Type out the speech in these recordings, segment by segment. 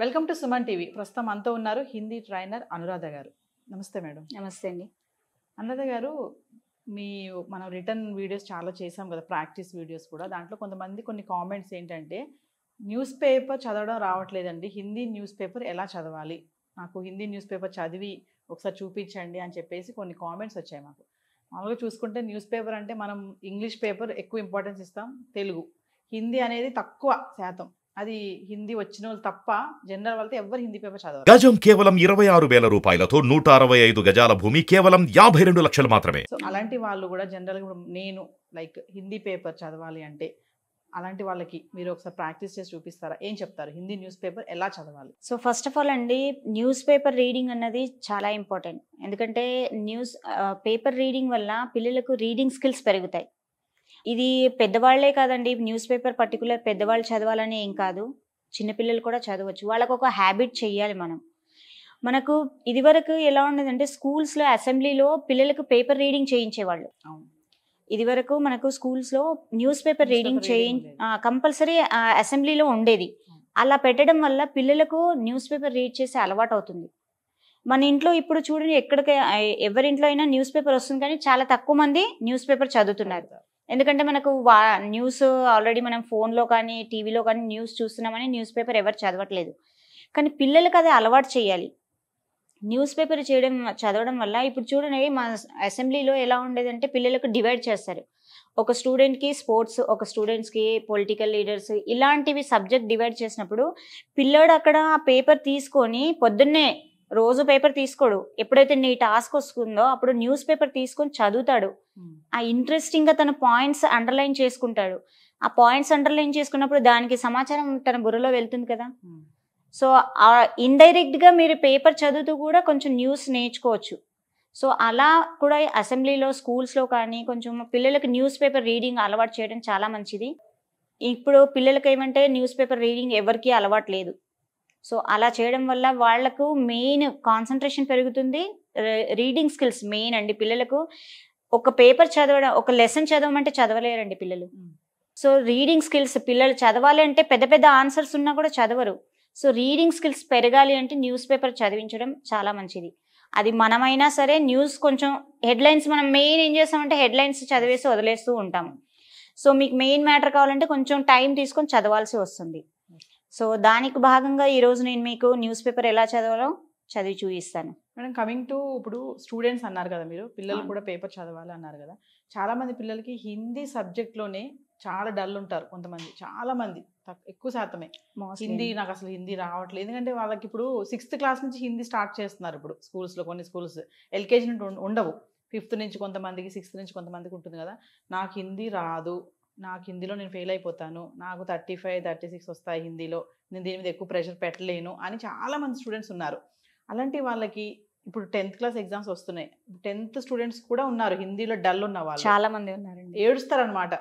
Welcome to Suman TV ప్రస్తుతం అంతా ఉన్నారు హిందీ ట్రైనర్ అనురాధ గారు నమస్తే మేడం నమస్తే అండి అనురాధ గారు మీ మనం రిటర్న్ వీడియోస్ చాలా చేసాం కదా ప్రాక్టీస్ వీడియోస్ కూడా దాంట్లో కొంతమంది కొన్ని కామెంట్స్ ఏంటంటే న్యూస్ పేపర్ చదవడం రావట్లేదండి హిందీ న్యూస్ పేపర్ ఎలా చదవాలి నాకు హిందీ న్యూస్ పేపర్ చదివి ఒకసారి చూపించండి అని చెప్పేసి కొన్ని కామెంట్స్ వచ్చాయి మాకు మామూలుగా చూసుకుంటే న్యూస్ పేపర్ అంటే మనం ఇంగ్లీష్ పేపర్ ఎక్కువ ఇంపార్టెన్స్ ఇస్తాం తెలుగు హిందీ అనేది తక్కువ శాతం అది హిందీ వచ్చిన వాళ్ళు తప్ప జనరల్ వాళ్ళతో ఎవరు హిందీ పేపర్ చదవరు గజం కేవలం ఇరవై ఆరు వేల రూపాయలతో నూట అరవై ఐదు గజాల భూమి కేవలం యాభై రెండు లక్షలు మాత్రమే సో అలాంటి వాళ్ళు కూడా జనరల్ నేను లైక్ హిందీ పేపర్ చదవాలి అంటే అలాంటి వాళ్ళకి మీరు ఒకసారి ప్రాక్టీస్ చేసి చూపిస్తారా ఏం చెప్తారు హిందీ న్యూస్ పేపర్ ఎలా చదవాలి సో ఫస్ట్ ఆఫ్ ఆల్ అండి న్యూస్ పేపర్ రీడింగ్ అన్నది చాలా ఇంపార్టెంట్ ఎందుకంటే న్యూస్ పేపర్ రీడింగ్ వల్ల పిల్లలకు రీడింగ్ స్కిల్స్ పెరుగుతాయి ఇది పెద్దవాళ్లే కాదండి న్యూస్ పేపర్ పర్టికులర్ పెద్దవాళ్ళు చదవాలని ఏం కాదు చిన్నపిల్లలు కూడా చదవచ్చు వాళ్ళకు ఒక హ్యాబిట్ చేయాలి మనం మనకు ఇదివరకు ఎలా ఉండేదంటే స్కూల్స్లో అసెంబ్లీలో పిల్లలకు పేపర్ రీడింగ్ చేయించేవాళ్ళు ఇదివరకు మనకు స్కూల్స్లో న్యూస్ పేపర్ రీడింగ్ చేయి కంపల్సరీ అసెంబ్లీలో ఉండేది అలా పెట్టడం వల్ల పిల్లలకు న్యూస్ పేపర్ రీడ్ చేసే అలవాటు అవుతుంది మన ఇంట్లో ఇప్పుడు చూడండి ఎక్కడికి ఎవరింట్లో అయినా న్యూస్ పేపర్ వస్తుంది కానీ చాలా తక్కువ మంది న్యూస్ పేపర్ చదువుతున్నారు ఎందుకంటే మనకు వా న్యూస్ ఆల్రెడీ మనం ఫోన్లో కానీ టీవీలో కానీ న్యూస్ చూస్తున్నామని న్యూస్ పేపర్ ఎవరు చదవట్లేదు కానీ పిల్లలకు అది అలవాటు చేయాలి న్యూస్ పేపర్ చేయడం చదవడం వల్ల ఇప్పుడు చూడండి మా అసెంబ్లీలో ఎలా ఉండేదంటే పిల్లలకు డివైడ్ చేస్తారు ఒక స్టూడెంట్కి స్పోర్ట్స్ ఒక స్టూడెంట్స్కి పొలిటికల్ లీడర్స్ ఇలాంటివి సబ్జెక్ట్ డివైడ్ చేసినప్పుడు పిల్లడు అక్కడ పేపర్ తీసుకొని పొద్దున్నే రోజు పేపర్ తీసుకోడు ఎప్పుడైతే నీ టాస్క్ వస్తుందో అప్పుడు న్యూస్ పేపర్ తీసుకొని చదువుతాడు ఆ ఇంట్రెస్టింగ్ గా తన పాయింట్స్ అండర్లైన్ చేసుకుంటాడు ఆ పాయింట్స్ అండర్లైన్ చేసుకున్నప్పుడు దానికి సమాచారం తన బుర్రలో వెళ్తుంది కదా సో ఆ ఇండైరెక్ట్ గా మీరు పేపర్ చదువుతూ కూడా కొంచెం న్యూస్ నేర్చుకోవచ్చు సో అలా కూడా అసెంబ్లీలో స్కూల్స్లో కానీ కొంచెం పిల్లలకు న్యూస్ పేపర్ రీడింగ్ అలవాటు చేయడం చాలా మంచిది ఇప్పుడు పిల్లలకి ఏమంటే న్యూస్ పేపర్ రీడింగ్ ఎవరికీ లేదు సో అలా చేయడం వల్ల వాళ్లకు మెయిన్ కాన్సన్ట్రేషన్ పెరుగుతుంది రీడింగ్ స్కిల్స్ మెయిన్ అండి పిల్లలకు ఒక పేపర్ చదవడం ఒక లెసన్ చదవమంటే చదవలేరండి పిల్లలు సో రీడింగ్ స్కిల్స్ పిల్లలు చదవాలి అంటే పెద్ద పెద్ద ఆన్సర్స్ ఉన్నా కూడా చదవరు సో రీడింగ్ స్కిల్స్ పెరగాలి అంటే న్యూస్ పేపర్ చదివించడం చాలా మంచిది అది మనమైనా సరే న్యూస్ కొంచెం హెడ్లైన్స్ మనం మెయిన్ ఏం చేస్తామంటే హెడ్లైన్స్ చదివేసి వదిలేస్తూ ఉంటాము సో మీకు మెయిన్ మ్యాటర్ కావాలంటే కొంచెం టైం తీసుకొని చదవాల్సి వస్తుంది సో దానికి భాగంగా ఈరోజు నేను మీకు న్యూస్ పేపర్ ఎలా చదవాలో చదివి చూపిస్తాను మేడం కమింగ్ టు ఇప్పుడు స్టూడెంట్స్ అన్నారు కదా మీరు పిల్లలు కూడా పేపర్ చదవాలి అన్నారు కదా చాలామంది పిల్లలకి హిందీ సబ్జెక్ట్లోనే చాలా డల్ ఉంటారు కొంతమంది చాలా మంది ఎక్కువ శాతమే హిందీ నాకు అసలు హిందీ రావట్లేదు ఎందుకంటే వాళ్ళకి ఇప్పుడు సిక్స్త్ క్లాస్ నుంచి హిందీ స్టార్ట్ చేస్తున్నారు ఇప్పుడు స్కూల్స్లో కొన్ని స్కూల్స్ ఎల్కేజీ నుండి ఉండవు ఫిఫ్త్ నుంచి కొంతమందికి సిక్స్త్ నుంచి కొంతమందికి ఉంటుంది కదా నాకు హిందీ రాదు నాకు హిందీలో నేను ఫెయిల్ అయిపోతాను నాకు థర్టీ ఫైవ్ థర్టీ సిక్స్ వస్తాయి హిందీలో నేను దీని మీద ఎక్కువ ప్రెషర్ పెట్టలేను అని చాలామంది స్టూడెంట్స్ ఉన్నారు అలాంటి వాళ్ళకి ఇప్పుడు టెన్త్ క్లాస్ ఎగ్జామ్స్ వస్తున్నాయి టెన్త్ స్టూడెంట్స్ కూడా ఉన్నారు హిందీలో డల్ ఉన్న వాళ్ళు చాలా మంది ఉన్నారు ఏడుస్తారు అనమాట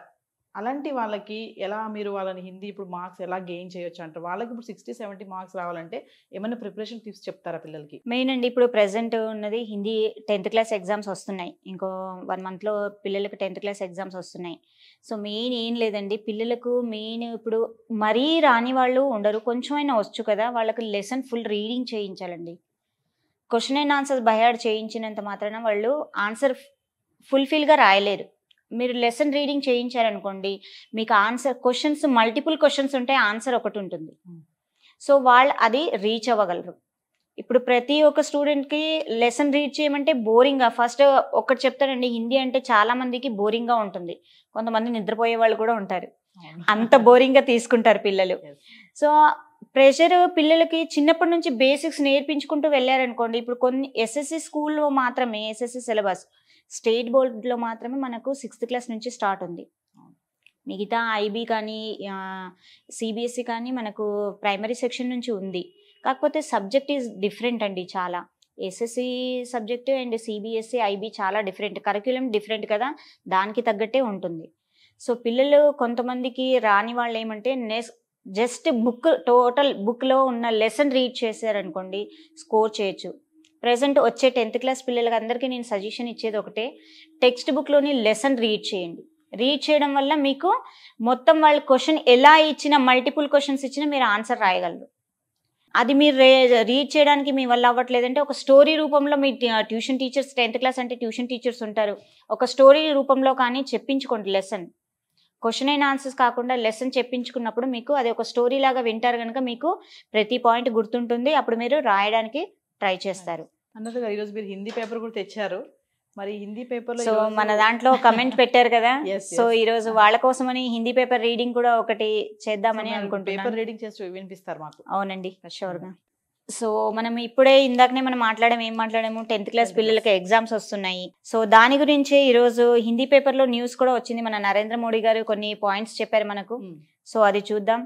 అలాంటి వాళ్ళకి ఎలా మీరు వాళ్ళని హిందీ ఇప్పుడు మార్క్స్ ఎలా గెయిన్ చేయొచ్చు అంటారు వాళ్ళకి ఇప్పుడు సిక్స్టీ సెవెంటీ మార్క్స్ రావాలంటే ఏమైనా ప్రిపరేషన్ టిప్స్ చెప్తారా పిల్లలకి మెయిన్ అండి ఇప్పుడు ప్రెసెంట్ ఉన్నది హిందీ టెన్త్ క్లాస్ ఎగ్జామ్స్ వస్తున్నాయి ఇంకో వన్ మంత్లో పిల్లలకు టెన్త్ క్లాస్ ఎగ్జామ్స్ వస్తున్నాయి సో మెయిన్ ఏం లేదండి పిల్లలకు మెయిన్ ఇప్పుడు మరీ రాని వాళ్ళు ఉండరు కొంచెమైనా వచ్చు కదా వాళ్ళకి లెసన్ ఫుల్ రీడింగ్ చేయించాలండి క్వశ్చన్ అండ్ ఆన్సర్స్ బయాడ్ చేయించినంత మాత్రాన వాళ్ళు ఆన్సర్ ఫుల్ఫిల్గా రాయలేరు మీరు లెసన్ రీడింగ్ చేయించారనుకోండి మీకు ఆన్సర్ క్వశ్చన్స్ మల్టిపుల్ క్వశ్చన్స్ ఉంటాయి ఆన్సర్ ఒకటి ఉంటుంది సో hmm. వాళ్ళు అది రీచ్ అవ్వగలరు ఇప్పుడు ప్రతి ఒక్క స్టూడెంట్కి లెసన్ రీడ్ చేయమంటే బోరింగ్గా ఫస్ట్ ఒకటి చెప్తానండి హిందీ అంటే చాలా మందికి బోరింగ్గా ఉంటుంది కొంతమంది నిద్రపోయే వాళ్ళు కూడా ఉంటారు అంత బోరింగ్గా తీసుకుంటారు పిల్లలు సో ప్రెషర్ పిల్లలకి చిన్నప్పటి నుంచి బేసిక్స్ నేర్పించుకుంటూ వెళ్ళారనుకోండి ఇప్పుడు కొన్ని ఎస్ఎస్సి స్కూల్లో మాత్రమే ఎస్ఎస్సి సిలబస్ స్టేట్ బోర్డులో మాత్రమే మనకు సిక్స్త్ క్లాస్ నుంచి స్టార్ట్ ఉంది మిగతా ఐబీ కానీ సిబిఎస్ఈ కానీ మనకు ప్రైమరీ సెక్షన్ నుంచి ఉంది కాకపోతే సబ్జెక్ట్ ఈజ్ డిఫరెంట్ అండి చాలా SSC subject and CBSE IB చాలా డిఫరెంట్ కరిక్యులం డిఫరెంట్ కదా దానికి తగ్గట్టే ఉంటుంది సో పిల్లలు కొంతమందికి రాని వాళ్ళు ఏమంటే నెక్స్ట్ జస్ట్ బుక్ టోటల్ బుక్లో ఉన్న లెసన్ రీడ్ చేశారనుకోండి స్కోర్ చేయొచ్చు ప్రజెంట్ వచ్చే టెన్త్ క్లాస్ పిల్లలకి అందరికీ నేను సజెషన్ ఇచ్చేది ఒకటే టెక్స్ట్ బుక్లోని లెసన్ రీడ్ చేయండి రీడ్ చేయడం వల్ల మీకు మొత్తం వాళ్ళ క్వశ్చన్ ఎలా ఇచ్చినా మల్టిపుల్ క్వశ్చన్స్ ఇచ్చినా మీరు ఆన్సర్ రాయగలరు అది మీరు రీడ్ చేయడానికి మీ వల్ల అవ్వట్లేదంటే ఒక స్టోరీ రూపంలో మీ ట్యూషన్ టీచర్స్ టెన్త్ క్లాస్ అంటే ట్యూషన్ టీచర్స్ ఉంటారు ఒక స్టోరీ రూపంలో కానీ చెప్పించుకోండి లెసన్ క్వశ్చన్ అయిన ఆన్సర్స్ కాకుండా లెసన్ చెప్పించుకున్నప్పుడు మీకు అది ఒక స్టోరీ లాగా వింటారు కనుక మీకు ప్రతి పాయింట్ గుర్తుంటుంది అప్పుడు మీరు రాయడానికి ట్రై చేస్తారు అన్నది కదా ఈరోజు మీరు హిందీ పేపర్ కూడా తెచ్చారు మరి హిందీ పేపర్ సో మన దాంట్లో కమెంట్ పెట్టారు కదా సో ఈ రోజు వాళ్ళ కోసమని హిందీ పేపర్ రీడింగ్ కూడా ఒకటి చేద్దామని అనుకుంటున్నాను పేపర్ రీడింగ్ చేసి వినిపిస్తారు మాకు అవునండి షూర్గా సో మనం ఇప్పుడే ఇందాకనే మనం మాట్లాడము ఏం మాట్లాడము టెన్త్ క్లాస్ పిల్లలకి ఎగ్జామ్స్ వస్తున్నాయి సో దాని గురించి ఈరోజు హిందీ పేపర్లో న్యూస్ కూడా వచ్చింది మన నరేంద్ర మోడీ గారు కొన్ని పాయింట్స్ చెప్పారు మనకు hmm. సో అది చూద్దాం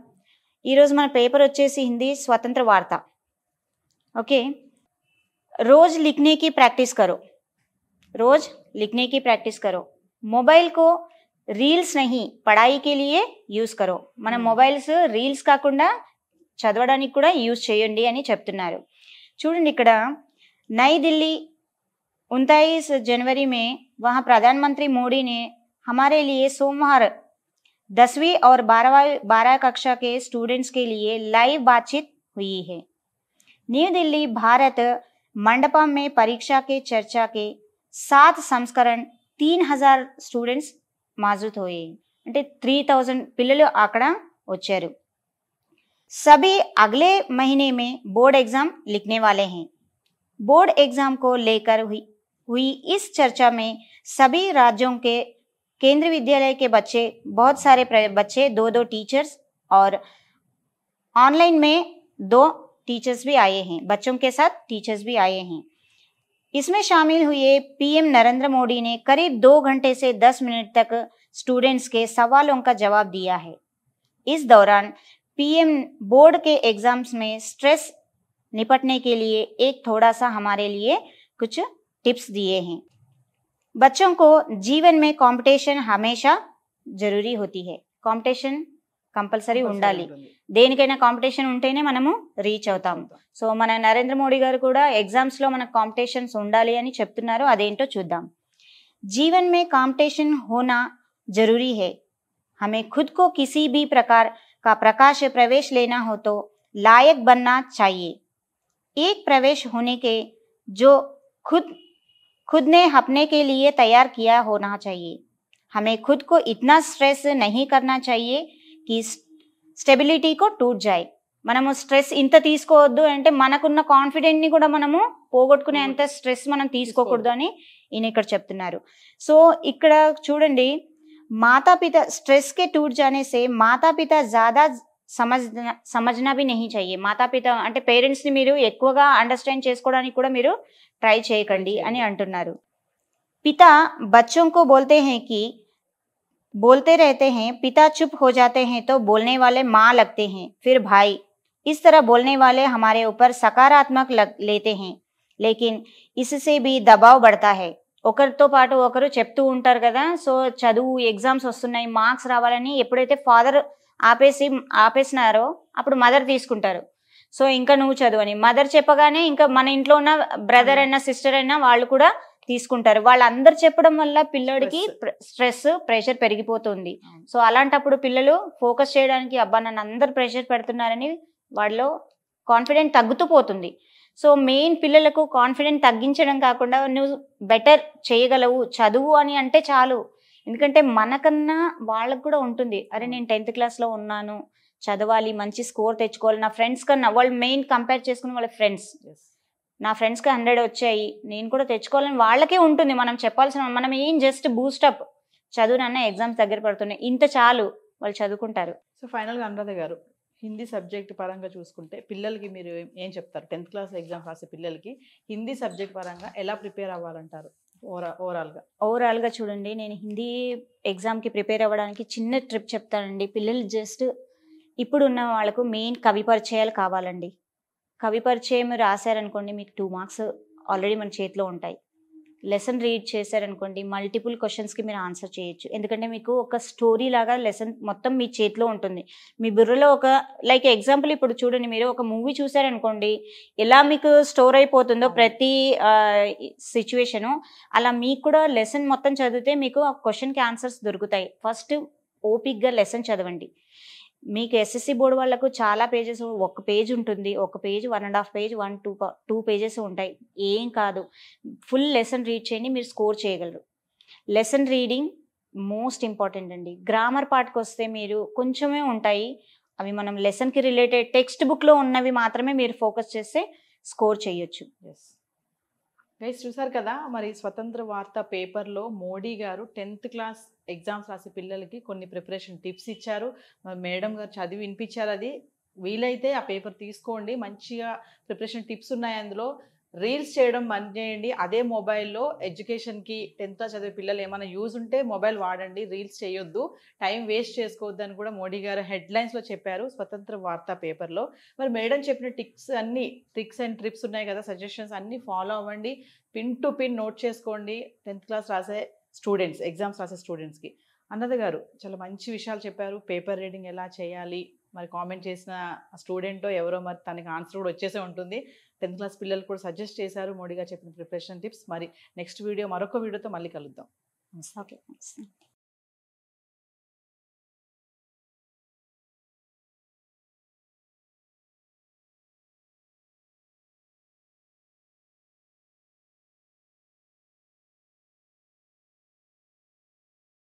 ఈరోజు మన పేపర్ వచ్చేసి హిందీ స్వతంత్ర వార్త ఓకే रोज लिखने की प्रैक्टिस करो रोज लिखने की प्रैक्टिस करो मोबाइल को रील्स नहीं पढ़ाई के लिए यूज करो मन मोबाइल्स रील्स का కూడా यूज చేయండి అని చెప్తున్నారు చూడండి ఇక్కడ నై ఢిల్లీ जनवरी में वहाँ प्रधानमंत्री मोदी ने हमारे लिए सोमवार दसवीं और बारहवा बारह कक्षा के स्टूडेंट्स के लिए लाइव बातचीत हुई है न्यू दिल्ली भारत मंडपम में परीक्षा के चर्चा के सात संस्करण तीन हजार स्टूडेंट्स मौजूद हुए अटे थ्री थौज पिल అక్కడ सभी अगले महीने में बोर्ड एग्जाम लिखने वाले हैं बोर्ड एग्जाम को लेकर हुई हुई इस चर्चा में सभी राज्यों के केंद्रीय विद्यालय के बच्चे बहुत सारे बच्चे दो दो टीचर्स और ऑनलाइन में दो टीचर्स भी आए हैं बच्चों के साथ टीचर्स भी आए हैं इसमें शामिल हुए पीएम नरेंद्र मोदी ने करीब दो घंटे से दस मिनट तक स्टूडेंट्स के सवालों का जवाब दिया है इस दौरान पीएम बोर्ड के एग्जाम्स में स्ट्रेस निपटने के लिए एक थोड़ा सा हमारे लिए कुछ टिप्स दिए हैं बच्चों को जीवन में कंपटीशन हमेशा जरूरी होती है कंपटीशन कंपलसरी उ దేనికైనా కాంపిటీషన్ उ मन రీచ్ सो मैं नरेंद्र నరేంద్ర మోడీ గారు కూడా ఎగ్జామ్స్ లో మనకు కాంపిటీషన్స్ जीवन में कॉम्पिटिशन होना जरूरी है हमें खुद को किसी भी प्रकार का प्रकाश प्रवेश लेना हो तो लायक बनना चाहिए एक प्रवेश होने के जो खुद खुद ने अपने के लिए तैयार किया होना चाहिए हमें खुद को इतना स्ट्रेस नहीं करना चाहिए ఈ స్టెబిలిటీకో టూట్ జాయ్ మనము స్ట్రెస్ ఇంత తీసుకోవద్దు అంటే మనకున్న కాన్ఫిడెంట్ని కూడా మనము పోగొట్టుకునే అంత స్ట్రెస్ మనం తీసుకోకూడదు అని ఈయన ఇక్కడ చెప్తున్నారు సో ఇక్కడ చూడండి మాతాపిత స్ట్రెస్కే టూట్ జానేసే మాతాపిత జాదా माता पिता సమజ సమజనా బి నహి చెయ్యి మాతాపిత అంటే పేరెంట్స్ని మీరు ఎక్కువగా అండర్స్టాండ్ చేసుకోవడానికి కూడా మీరు ట్రై చేయకండి అని అంటున్నారు పిత బచ్చంకో బోల్తే హే కి बोलते रहते हैं पिता चुप हो जाते हैं तो बोलने वाले माँ लगते हैं फिर भाई इस तरह बोलने वाले हमारे ऊपर सकारात्मक लग लेते हैं లేకిన్ ఇసుసే బి దబావ్ పడతా హై ఒకరితో పాటు ఒకరు చెప్తూ ఉంటారు కదా సో చదువు ఎగ్జామ్స్ వస్తున్నాయి మార్క్స్ రావాలని ఎప్పుడైతే ఫాదర్ ఆపేసి ఆపేసినారో అప్పుడు మదర్ తీసుకుంటారు సో ఇంకా నువ్వు చదువు అని మదర్ చెప్పగానే ఇంకా మన ఇంట్లో ఉన్న బ్రదర్ అయినా సిస్టర్ అయినా వాళ్ళు కూడా తీసుకుంటారు వాళ్ళందరు చెప్పడం వల్ల పిల్లడికి స్ట్రెస్ ప్రెషర్ పెరిగిపోతుంది సో అలాంటప్పుడు పిల్లలు ఫోకస్ చేయడానికి అబ్బా నన్ను అందరు ప్రెషర్ పెడుతున్నారని వాళ్ళలో కాన్ఫిడెంట్ తగ్గుతూ పోతుంది సో మెయిన్ పిల్లలకు కాన్ఫిడెంట్ తగ్గించడం కాకుండా నువ్వు బెటర్ చేయగలవు చదువు అని అంటే చాలు ఎందుకంటే మనకన్నా వాళ్ళకు కూడా ఉంటుంది అరే నేను టెన్త్ క్లాస్లో ఉన్నాను చదవాలి మంచి స్కోర్ తెచ్చుకోవాలి నా ఫ్రెండ్స్ కన్నా వాళ్ళు మెయిన్ కంపేర్ చేసుకుని వాళ్ళ ఫ్రెండ్స్ నా ఫ్రెండ్స్కి హండ్రెడ్ వచ్చాయి నేను కూడా తెచ్చుకోవాలని వాళ్ళకే ఉంటుంది మనం చెప్పాల్సిన మనం ఏం జస్ట్ బూస్టప్ చదువునన్న ఎగ్జామ్స్ దగ్గర పడుతున్నాయి ఇంత చాలు వాళ్ళు చదువుకుంటారు సో ఫైనల్గా అనురాధ గారు హిందీ సబ్జెక్ట్ పరంగా చూసుకుంటే పిల్లలకి మీరు ఏం చెప్తారు టెన్త్ క్లాస్ ఎగ్జామ్స్ రాసే పిల్లలకి హిందీ సబ్జెక్ట్ పరంగా ఎలా ప్రిపేర్ అవ్వాలంటారు ఓవరాల్గా ఓవరాల్గా చూడండి నేను హిందీ ఎగ్జామ్కి ప్రిపేర్ అవ్వడానికి చిన్న ట్రిప్ చెప్తానండి పిల్లలు జస్ట్ ఇప్పుడున్న వాళ్ళకు మెయిన్ కవి పరిచయాలు కావాలండి కవి పరిచయం రాశారనుకోండి మీకు టూ మార్క్స్ ఆల్రెడీ మన చేతిలో ఉంటాయి లెసన్ రీడ్ చేశారనుకోండి మల్టిపుల్ క్వశ్చన్స్కి మీరు ఆన్సర్ చేయొచ్చు ఎందుకంటే మీకు ఒక స్టోరీ లాగా లెసన్ మొత్తం మీ చేతిలో ఉంటుంది మీ బుర్రలో ఒక లైక్ ఎగ్జాంపుల్ ఇప్పుడు చూడండి మీరు ఒక మూవీ చూసారనుకోండి ఎలా మీకు స్టోర్ అయిపోతుందో ప్రతి సిచ్యువేషను అలా మీకు కూడా లెసన్ మొత్తం చదివితే మీకు ఆ క్వశ్చన్కి ఆన్సర్స్ దొరుకుతాయి ఫస్ట్ ఓపిక్గా లెసన్ చదవండి మీకు ఎస్ఎస్సి బోర్డు వాళ్ళకు చాలా పేజెస్ ఒక పేజ్ ఉంటుంది ఒక page one and half page one two two pages ఉంటాయి ఏం కాదు ఫుల్ లెసన్ రీడ్ చేయండి మీరు స్కోర్ చేయగలరు లెసన్ రీడింగ్ మోస్ట్ ఇంపార్టెంట్ అండి గ్రామర్ పార్ట్కి వస్తే మీరు కొంచెమే ఉంటాయి అవి మనం లెసన్కి రిలేటెడ్ టెక్స్ట్ బుక్లో ఉన్నవి మాత్రమే మీరు ఫోకస్ చేస్తే స్కోర్ చేయొచ్చు గైస్ చూసారు కదా మరి స్వతంత్ర వార్త పేపర్లో మోడీ గారు టెన్త్ క్లాస్ ఎగ్జామ్స్ రాసే పిల్లలకి కొన్ని ప్రిపరేషన్ టిప్స్ ఇచ్చారు మేడం గారు చదివి వినిపించారు అది వీలైతే ఆ పేపర్ తీసుకోండి మంచిగా ప్రిపరేషన్ టిప్స్ ఉన్నాయి అందులో రీల్స్ చేయడం బంద్ చేయండి అదే మొబైల్లో ఎడ్యుకేషన్కి టెన్త్ చదివే పిల్లలు ఏమైనా యూజ్ ఉంటే మొబైల్ వాడండి రీల్స్ చేయొద్దు టైం వేస్ట్ చేసుకోవద్దు అని కూడా మోడీ గారు హెడ్లైన్స్లో చెప్పారు స్వతంత్ర వార్తా పేపర్లో మరి మేడం చెప్పిన టిక్స్ అన్నీ ట్రిక్స్ అండ్ ట్రిప్స్ ఉన్నాయి కదా సజెషన్స్ అన్నీ ఫాలో అవ్వండి పిన్ టు పిన్ నోట్ చేసుకోండి టెన్త్ క్లాస్ రాసే స్టూడెంట్స్ ఎగ్జామ్స్ రాసే స్టూడెంట్స్కి అన్నద గారు చాలా మంచి విషయాలు చెప్పారు పేపర్ రీడింగ్ ఎలా చేయాలి మరి కామెంట్ చేసిన స్టూడెంటో ఎవరో మరి తనకి ఆన్సర్ కూడా వచ్చేసే ఉంటుంది టెన్త్ క్లాస్ పిల్లలు కూడా సజెస్ట్ చేశారు మోడీగా చెప్పిన ప్రిపరేషన్ టిప్స్ మరి నెక్స్ట్ వీడియో మరొక వీడియోతో మళ్ళీ కలుద్దాం ఓకే